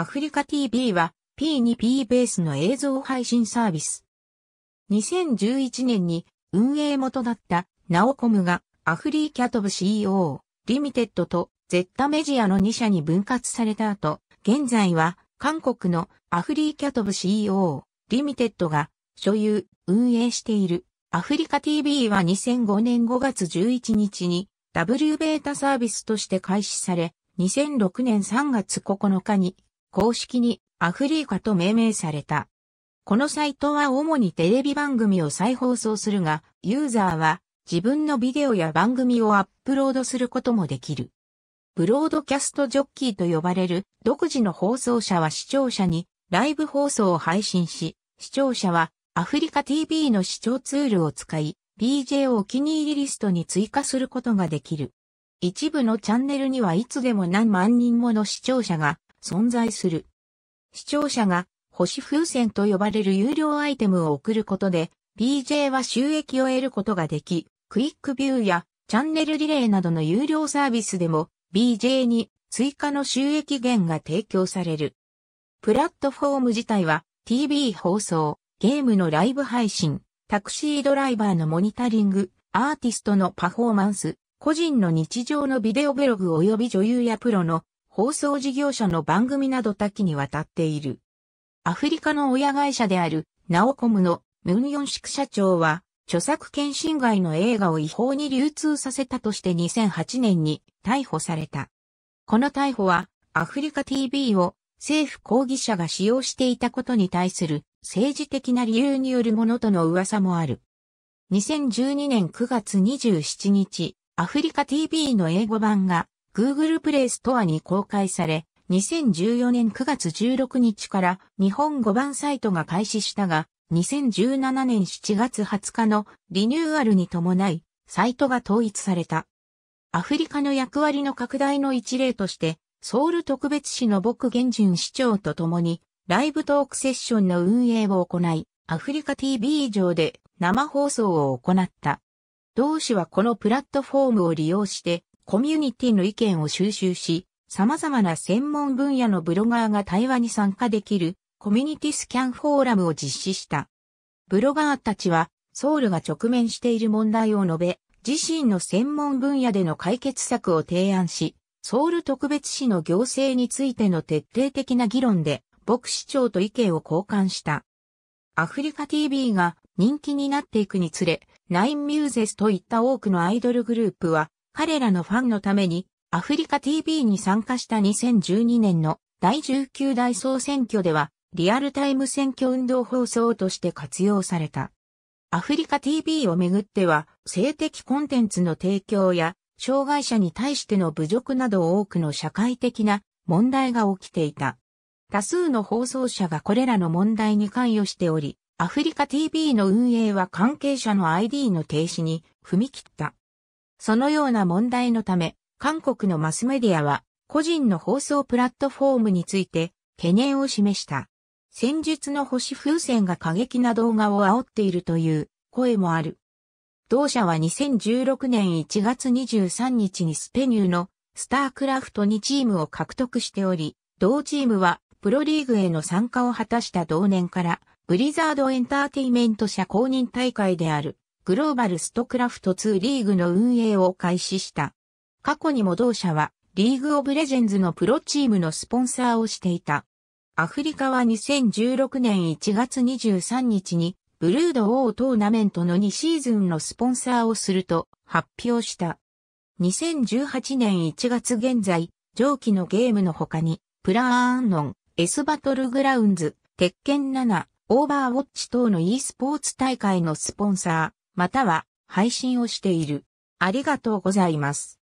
アフリカ TV は P2P ベースの映像配信サービス。2011年に運営元だったナオコムがアフリーキャトブ CEO、リミテッドとゼッタメジアの2社に分割された後、現在は韓国のアフリーキャトブ CEO、リミテッドが所有、運営しているアフリカ TV は2005年5月11日に W ベータサービスとして開始され、2006年3月9日に公式にアフリーカと命名された。このサイトは主にテレビ番組を再放送するが、ユーザーは自分のビデオや番組をアップロードすることもできる。ブロードキャストジョッキーと呼ばれる独自の放送者は視聴者にライブ放送を配信し、視聴者はアフリカ TV の視聴ツールを使い、BJ をお気に入りリストに追加することができる。一部のチャンネルにはいつでも何万人もの視聴者が存在する。視聴者が星風船と呼ばれる有料アイテムを送ることで、b j は収益を得ることができ、クイックビューやチャンネルリレーなどの有料サービスでも、BJ に追加の収益源が提供される。プラットフォーム自体は TV 放送、ゲームのライブ配信、タクシードライバーのモニタリング、アーティストのパフォーマンス、個人の日常のビデオブログ及び女優やプロの放送事業者の番組など多岐にわたっている。アフリカの親会社であるナオコムのムンヨンシク社長は、著作権侵害の映画を違法に流通させたとして2008年に逮捕された。この逮捕は、アフリカ TV を政府抗議者が使用していたことに対する政治的な理由によるものとの噂もある。2012年9月27日、アフリカ TV の英語版が Google プレイス r e に公開され、2014年9月16日から日本語版サイトが開始したが、2017年7月20日のリニューアルに伴い、サイトが統一された。アフリカの役割の拡大の一例として、ソウル特別市の僕原淳市長と共に、ライブトークセッションの運営を行い、アフリカ TV 上で生放送を行った。同市はこのプラットフォームを利用して、コミュニティの意見を収集し、様々な専門分野のブロガーが対話に参加できるコミュニティスキャンフォーラムを実施した。ブロガーたちは、ソウルが直面している問題を述べ、自身の専門分野での解決策を提案し、ソウル特別市の行政についての徹底的な議論で、牧師長と意見を交換した。アフリカ TV が人気になっていくにつれ、ナインミューゼスといった多くのアイドルグループは、彼らのファンのために、アフリカ TV に参加した2012年の第19代総選挙では、リアルタイム選挙運動放送として活用された。アフリカ TV をめぐっては、性的コンテンツの提供や、障害者に対しての侮辱など多くの社会的な問題が起きていた。多数の放送者がこれらの問題に関与しており、アフリカ TV の運営は関係者の ID の停止に踏み切った。そのような問題のため、韓国のマスメディアは、個人の放送プラットフォームについて、懸念を示した。戦術の星風船が過激な動画を煽っているという声もある。同社は2016年1月23日にスペニューのスタークラフト2チームを獲得しており、同チームはプロリーグへの参加を果たした同年からブリザードエンターテイメント社公認大会であるグローバルストクラフト2リーグの運営を開始した。過去にも同社はリーグオブレジェンズのプロチームのスポンサーをしていた。アフリカは2016年1月23日にブルード王トーナメントの2シーズンのスポンサーをすると発表した。2018年1月現在、上記のゲームの他に、プラーンノン、S バトルグラウンズ、鉄拳7、オーバーウォッチ等の e スポーツ大会のスポンサー、または配信をしている。ありがとうございます。